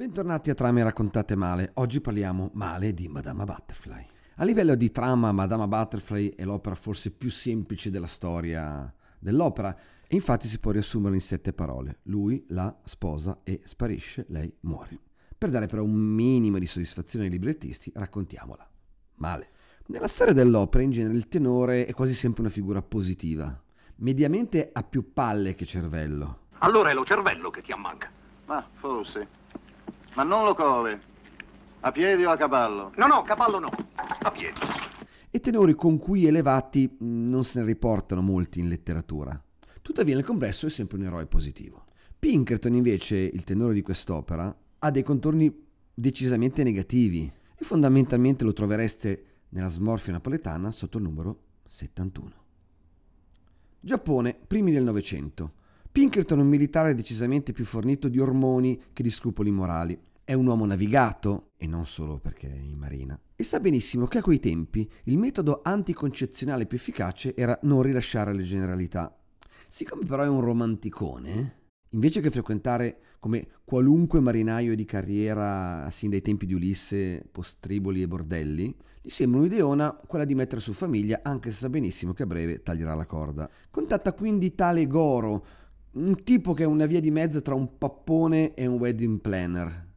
Bentornati a Trame raccontate male. Oggi parliamo male di Madama Butterfly. A livello di trama, Madama Butterfly è l'opera forse più semplice della storia dell'opera e infatti si può riassumere in sette parole. Lui la sposa e sparisce, lei muore. Per dare però un minimo di soddisfazione ai librettisti, raccontiamola. Male. Nella storia dell'opera in genere il tenore è quasi sempre una figura positiva. Mediamente ha più palle che cervello. Allora è lo cervello che ti ammanca. Ma forse. Ma non lo cove. A piedi o a cavallo? No, no, cavallo no. A piedi. E tenori con cui elevati mm, non se ne riportano molti in letteratura. Tuttavia nel complesso è sempre un eroe positivo. Pinkerton invece, il tenore di quest'opera, ha dei contorni decisamente negativi e fondamentalmente lo trovereste nella smorfia napoletana sotto il numero 71. Giappone, primi del Novecento. Pinkerton è un militare decisamente più fornito di ormoni che di scrupoli morali è un uomo navigato, e non solo perché è in marina, e sa benissimo che a quei tempi il metodo anticoncezionale più efficace era non rilasciare le generalità. Siccome però è un romanticone, invece che frequentare come qualunque marinaio di carriera sin dai tempi di Ulisse, postriboli e bordelli, gli sembra un'ideona quella di mettere su famiglia, anche se sa benissimo che a breve taglierà la corda. Contatta quindi tale Goro, un tipo che è una via di mezzo tra un pappone e un wedding planner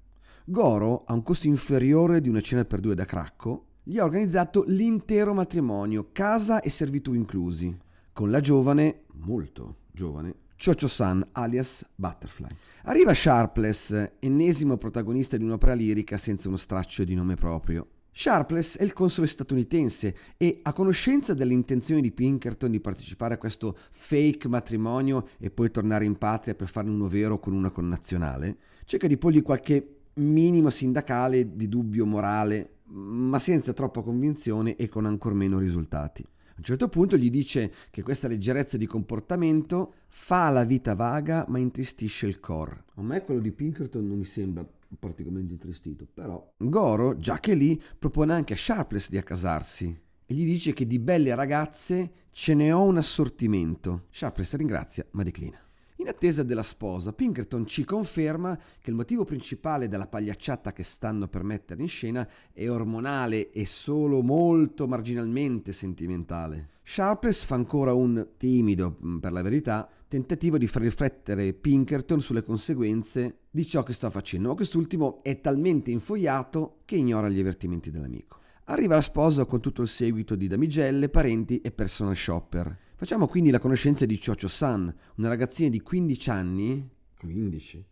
Goro, a un costo inferiore di una cena per due da Cracco, gli ha organizzato l'intero matrimonio, casa e servitù inclusi, con la giovane, molto giovane, Chocho San, alias Butterfly. Arriva Sharpless, ennesimo protagonista di un'opera lirica senza uno straccio di nome proprio. Sharpless è il console statunitense e, a conoscenza delle intenzioni di Pinkerton di partecipare a questo fake matrimonio e poi tornare in patria per farne uno vero con una connazionale, cerca di porgli qualche minimo sindacale di dubbio morale, ma senza troppa convinzione e con ancor meno risultati. A un certo punto gli dice che questa leggerezza di comportamento fa la vita vaga ma intristisce il core. A me quello di Pinkerton non mi sembra particolarmente intristito, però... Goro, già che lì, propone anche a Sharpless di accasarsi e gli dice che di belle ragazze ce ne ho un assortimento. Sharpless ringrazia ma declina. In attesa della sposa, Pinkerton ci conferma che il motivo principale della pagliacciata che stanno per mettere in scena è ormonale e solo molto marginalmente sentimentale. Sharpless fa ancora un timido, mm, per la verità, tentativo di far riflettere Pinkerton sulle conseguenze di ciò che sta facendo, ma quest'ultimo è talmente infogliato che ignora gli avvertimenti dell'amico. Arriva la sposa con tutto il seguito di damigelle, parenti e personal shopper. Facciamo quindi la conoscenza di Chocho San, una ragazzina di 15 anni. 15?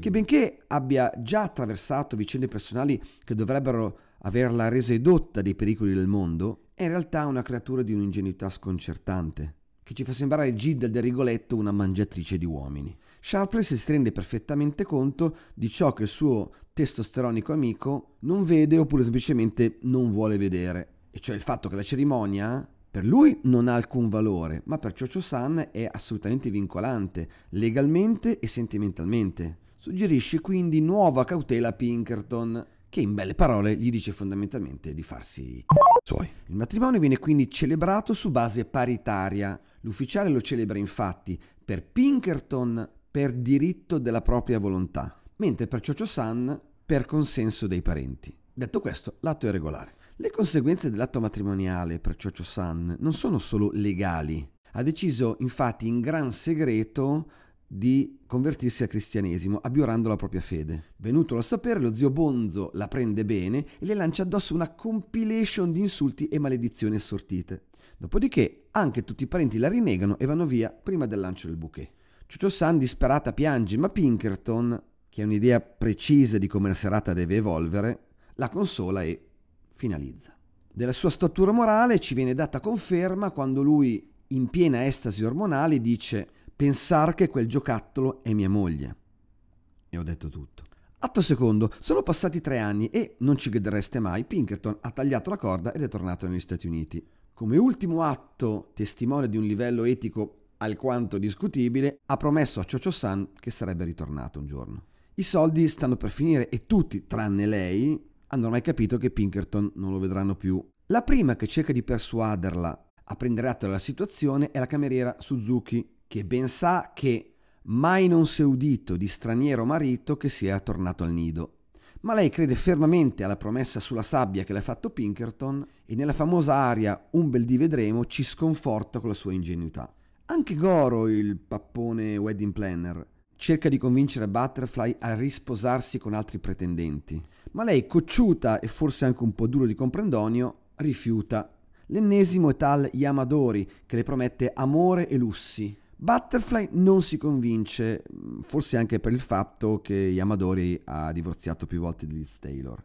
Che benché abbia già attraversato vicende personali che dovrebbero averla resa edotta dei pericoli del mondo, è in realtà una creatura di un'ingenuità sconcertante, che ci fa sembrare Gilda del Rigoletto una mangiatrice di uomini. Sharpless si rende perfettamente conto di ciò che il suo testosteronico amico non vede oppure semplicemente non vuole vedere, e cioè il fatto che la cerimonia per lui non ha alcun valore, ma per Cho cho San è assolutamente vincolante, legalmente e sentimentalmente. Suggerisce quindi nuova cautela a Pinkerton, che in belle parole gli dice fondamentalmente di farsi suoi. Il matrimonio viene quindi celebrato su base paritaria. L'ufficiale lo celebra infatti per Pinkerton per diritto della propria volontà, mentre per Cho cho San per consenso dei parenti. Detto questo, l'atto è regolare. Le conseguenze dell'atto matrimoniale per Ciocio San non sono solo legali. Ha deciso infatti in gran segreto di convertirsi al cristianesimo, abbiorando la propria fede. Venutolo a sapere, lo zio Bonzo la prende bene e le lancia addosso una compilation di insulti e maledizioni assortite. Dopodiché anche tutti i parenti la rinnegano e vanno via prima del lancio del bouquet. Ciuccio San disperata piange, ma Pinkerton, che ha un'idea precisa di come la serata deve evolvere, la consola e finalizza. Della sua statura morale ci viene data conferma quando lui, in piena estasi ormonale, dice pensar che quel giocattolo è mia moglie. E ho detto tutto. Atto secondo, sono passati tre anni e, non ci credereste mai, Pinkerton ha tagliato la corda ed è tornato negli Stati Uniti. Come ultimo atto, testimone di un livello etico alquanto discutibile, ha promesso a Ciocio San che sarebbe ritornato un giorno. I soldi stanno per finire e tutti, tranne lei, hanno ormai capito che Pinkerton non lo vedranno più. La prima che cerca di persuaderla a prendere atto della situazione è la cameriera Suzuki, che ben sa che mai non si è udito di straniero marito che sia tornato al nido. Ma lei crede fermamente alla promessa sulla sabbia che le ha fatto Pinkerton e nella famosa aria Un bel di vedremo ci sconforta con la sua ingenuità. Anche Goro, il pappone wedding planner, cerca di convincere Butterfly a risposarsi con altri pretendenti, ma lei, cocciuta e forse anche un po' duro di comprendonio, rifiuta. L'ennesimo è tal Yamadori che le promette amore e lussi. Butterfly non si convince, forse anche per il fatto che Yamadori ha divorziato più volte di Liz Taylor.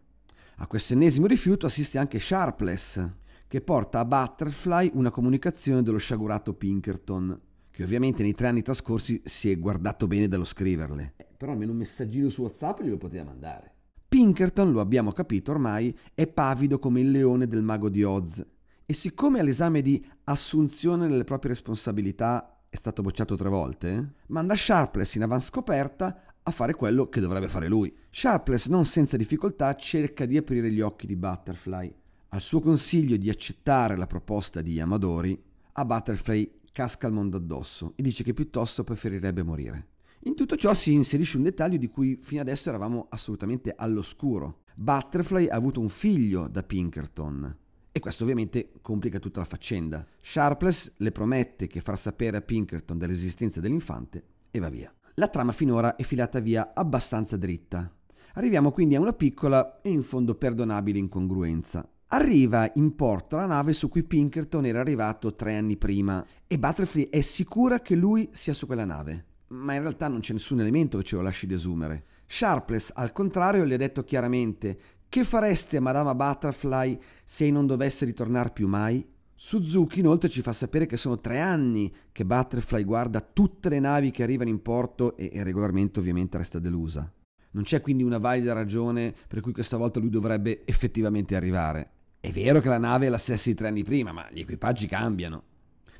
A questo ennesimo rifiuto assiste anche Sharpless, che porta a Butterfly una comunicazione dello sciagurato Pinkerton, che ovviamente nei tre anni trascorsi si è guardato bene dallo scriverle. Eh, però almeno un messaggino su WhatsApp glielo poteva mandare. Pinkerton, lo abbiamo capito ormai, è pavido come il leone del mago di Oz e siccome all'esame di assunzione delle proprie responsabilità è stato bocciato tre volte, manda Sharpless in avanscoperta a fare quello che dovrebbe fare lui. Sharpless non senza difficoltà cerca di aprire gli occhi di Butterfly. Al suo consiglio di accettare la proposta di Amadori, a Butterfly casca al mondo addosso e dice che piuttosto preferirebbe morire. In tutto ciò si inserisce un dettaglio di cui fino adesso eravamo assolutamente all'oscuro. Butterfly ha avuto un figlio da Pinkerton. E questo ovviamente complica tutta la faccenda. Sharpless le promette che farà sapere a Pinkerton dell'esistenza dell'infante e va via. La trama finora è filata via abbastanza dritta. Arriviamo quindi a una piccola e in fondo perdonabile incongruenza, Arriva in porto la nave su cui Pinkerton era arrivato tre anni prima e Butterfly è sicura che lui sia su quella nave, ma in realtà non c'è nessun elemento che ce lo lasci desumere. Sharpless, al contrario, le ha detto chiaramente che fareste a Madama Butterfly se non dovesse ritornare più mai? Suzuki inoltre ci fa sapere che sono tre anni che Butterfly guarda tutte le navi che arrivano in porto e, e regolarmente ovviamente resta delusa. Non c'è quindi una valida ragione per cui questa volta lui dovrebbe effettivamente arrivare. È vero che la nave è la stessa di tre anni prima, ma gli equipaggi cambiano.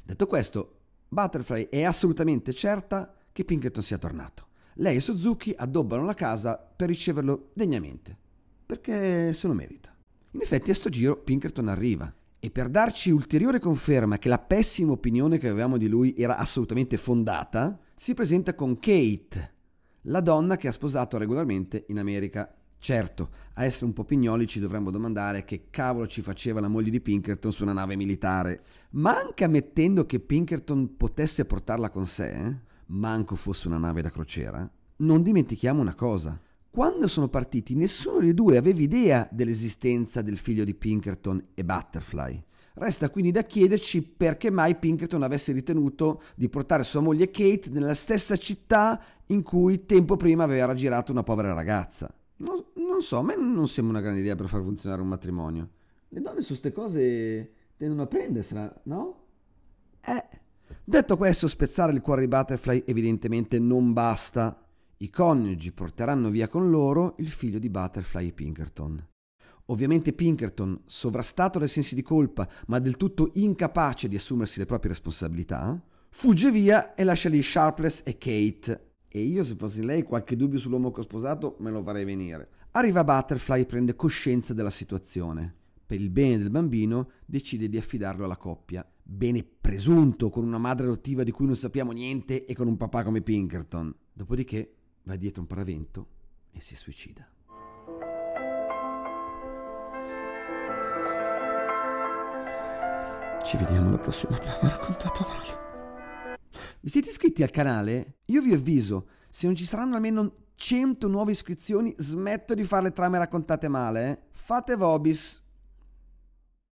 Detto questo, Butterfly è assolutamente certa che Pinkerton sia tornato. Lei e Suzuki addobbano la casa per riceverlo degnamente, perché se lo merita. In effetti a sto giro Pinkerton arriva e per darci ulteriore conferma che la pessima opinione che avevamo di lui era assolutamente fondata, si presenta con Kate, la donna che ha sposato regolarmente in America Certo, a essere un po' pignoli ci dovremmo domandare che cavolo ci faceva la moglie di Pinkerton su una nave militare. Ma anche ammettendo che Pinkerton potesse portarla con sé, manco fosse una nave da crociera, non dimentichiamo una cosa. Quando sono partiti nessuno dei due aveva idea dell'esistenza del figlio di Pinkerton e Butterfly. Resta quindi da chiederci perché mai Pinkerton avesse ritenuto di portare sua moglie Kate nella stessa città in cui tempo prima aveva raggirato una povera ragazza. Non, non, so, a me non sembra una grande idea per far funzionare un matrimonio. Le donne su ste cose tendono a prendersela, no? Eh. Detto questo, spezzare il cuore di Butterfly evidentemente non basta. I coniugi porteranno via con loro il figlio di Butterfly e Pinkerton. Ovviamente Pinkerton, sovrastato dai sensi di colpa, ma del tutto incapace di assumersi le proprie responsabilità, fugge via e lascia lì Sharpless e Kate e io se fossi lei qualche dubbio sull'uomo che ho sposato me lo farei venire. Arriva Butterfly e prende coscienza della situazione. Per il bene del bambino decide di affidarlo alla coppia. Bene presunto con una madre adottiva di cui non sappiamo niente e con un papà come Pinkerton. Dopodiché va dietro un paravento e si suicida. Ci vediamo alla prossima trama raccontata male. Vi siete iscritti al canale? Io vi avviso, se non ci saranno almeno 100 nuove iscrizioni, smetto di fare le trame raccontate male. Eh? Fate Vobis!